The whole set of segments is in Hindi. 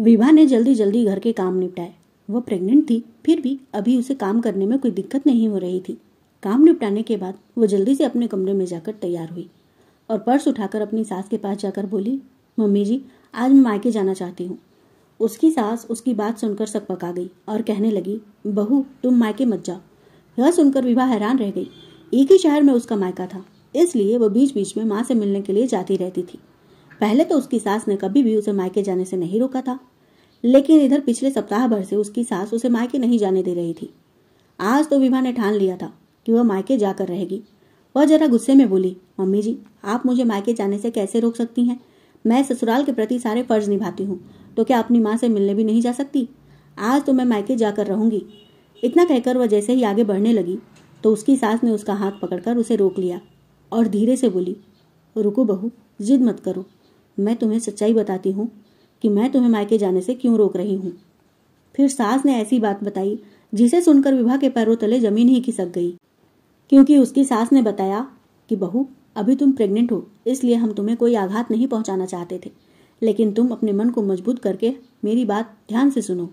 विभा ने जल्दी जल्दी घर के काम निपटाए वह प्रेग्नेंट थी फिर भी अभी उसे काम करने में कोई दिक्कत नहीं हो रही थी काम निपटाने के बाद वह जल्दी से अपने कमरे में जाकर तैयार हुई और पर्स उठाकर अपनी सास के पास जाकर बोली मम्मी जी आज मैं मायके जाना चाहती हूँ उसकी सास उसकी बात सुनकर पका गई और कहने लगी बहू तुम मायके मत जाओ यह सुनकर विवाह हैरान रह गई एक ही शहर में उसका मायका था इसलिए वह बीच बीच में माँ से मिलने के लिए जाती रहती थी पहले तो उसकी सास ने कभी भी उसे मायके जाने से नहीं रोका था लेकिन इधर पिछले सप्ताह भर से उसकी सास उसे मायके नहीं जाने दे रही थी आज तो विभा ने ठान लिया था कि वह मायके जाकर रहेगी वह जरा गुस्से में बोली मम्मी जी आप मुझे मायके जाने से कैसे रोक सकती हैं मैं ससुराल के प्रति सारे फर्ज निभाती हूँ तो क्या अपनी माँ से मिलने भी नहीं जा सकती आज तो मैं मायके जाकर रहूंगी इतना कहकर वह जैसे ही आगे बढ़ने लगी तो उसकी सास ने उसका हाथ पकड़कर उसे रोक लिया और धीरे से बोली रुको बहू जिद मत करो मैं तुम्हें सच्चाई बताती हूँ कि मैं तुम्हें मायके जाने से क्यों रोक रही हूँ फिर सास ने ऐसी बात बताई जिसे सुनकर विभा के पैरों तले जमीन ही खिसक गई क्योंकि उसकी सास ने बताया कि बहू अभी तुम प्रेग्नेंट हो इसलिए हम तुम्हें कोई आघात नहीं पहुंचाना चाहते थे लेकिन तुम अपने मन को मजबूत करके मेरी बात ध्यान से सुनो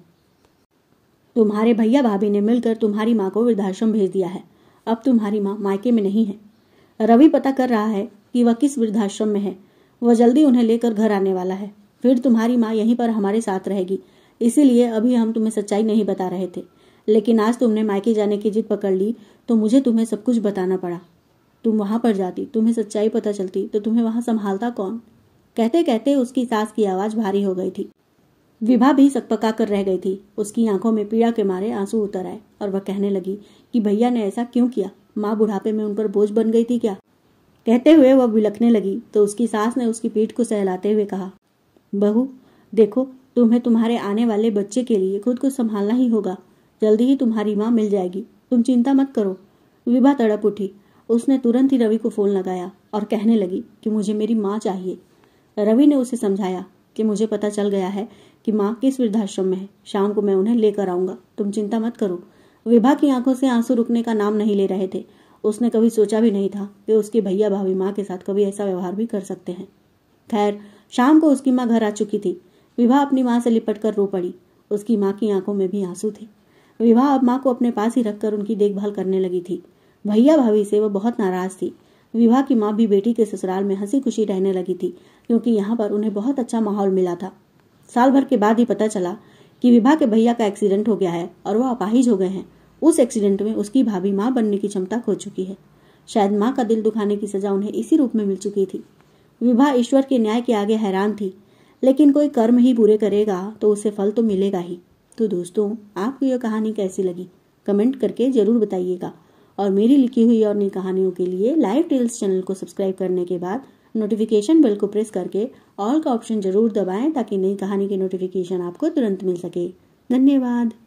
तुम्हारे भैया भाभी ने मिलकर तुम्हारी माँ को वृद्धाश्रम भेज दिया है अब तुम्हारी माँ मायके में नहीं है रवि पता कर रहा है कि वह किस वृद्धाश्रम में है वह जल्दी उन्हें लेकर घर आने वाला है फिर तुम्हारी माँ यहीं पर हमारे साथ रहेगी इसीलिए अभी हम तुम्हें सच्चाई नहीं बता रहे थे लेकिन आज तुमने मायके जाने की जिद पकड़ ली तो मुझे तुम्हें सब कुछ बताना पड़ा तुम वहां पर जाती तुम्हें सच्चाई पता चलती तो तुम्हें वहां संभालता कौन कहते कहते उसकी सास की आवाज भारी हो गई थी विभा भी सकपका कर रह गई थी उसकी आंखों में पीड़ा के मारे आंसू उतर आए और वह कहने लगी कि भैया ने ऐसा क्यों किया माँ बुढ़ापे में उन पर बोझ बन गई थी क्या कहते हुए वह बिलखने लगी तो उसकी सास ने उसकी पीठ को सहलाते हुए कहा बहू देखो तुम्हें तुम्हारे आने वाले बच्चे के लिए खुद को संभालना ही होगा जल्दी ही तुम्हारी माँ मिल जाएगी तुम चिंता मत करो विभा तड़प उठी उसने तुरंत ही रवि को फोन लगाया और कहने लगी कि मुझे मेरी माँ चाहिए रवि ने उसे समझाया कि मुझे पता चल गया है कि माँ किस वृद्धाश्रम में है शाम को मैं उन्हें लेकर आऊंगा तुम चिंता मत करो विभा की आंखों से आंसू रुकने का नाम नहीं ले रहे थे उसने कभी सोचा भी नहीं था कि उसके भैया भाभी माँ के साथ कभी ऐसा व्यवहार भी कर सकते हैं खैर शाम को उसकी माँ घर आ चुकी थी विवाह अपनी माँ से लिपट कर रो पड़ी उसकी माँ की आंखों में भी आंसू थे विवाह अब माँ को अपने पास ही रखकर उनकी देखभाल करने लगी थी भैया भाभी से वह बहुत नाराज थी विवाह की माँ भी बेटी के ससुराल में हंसी खुशी रहने लगी थी क्योंकि यहाँ पर उन्हें बहुत अच्छा माहौल मिला था साल भर के बाद ही पता चला कि विभा के भैया का एक्सीडेंट हो गया है और वह अपाहिज हो गए हैं उस एक्सीडेंट में उसकी भाभी माँ बनने की क्षमता खो चुकी है शायद माँ का दिल दुखाने की सजा उन्हें इसी रूप में मिल चुकी थी विभा ईश्वर के न्याय के आगे हैरान थी लेकिन कोई कर्म ही बुरे करेगा तो उसे फल तो मिलेगा ही तो दोस्तों आपको यह कहानी कैसी लगी कमेंट करके जरूर बताइएगा और मेरी लिखी हुई और नई कहानियों के लिए लाइव टेल्स चैनल को सब्सक्राइब करने के बाद नोटिफिकेशन बेल को प्रेस करके ऑल का ऑप्शन जरूर दबाएं ताकि नई कहानी की नोटिफिकेशन आपको तुरंत मिल सके धन्यवाद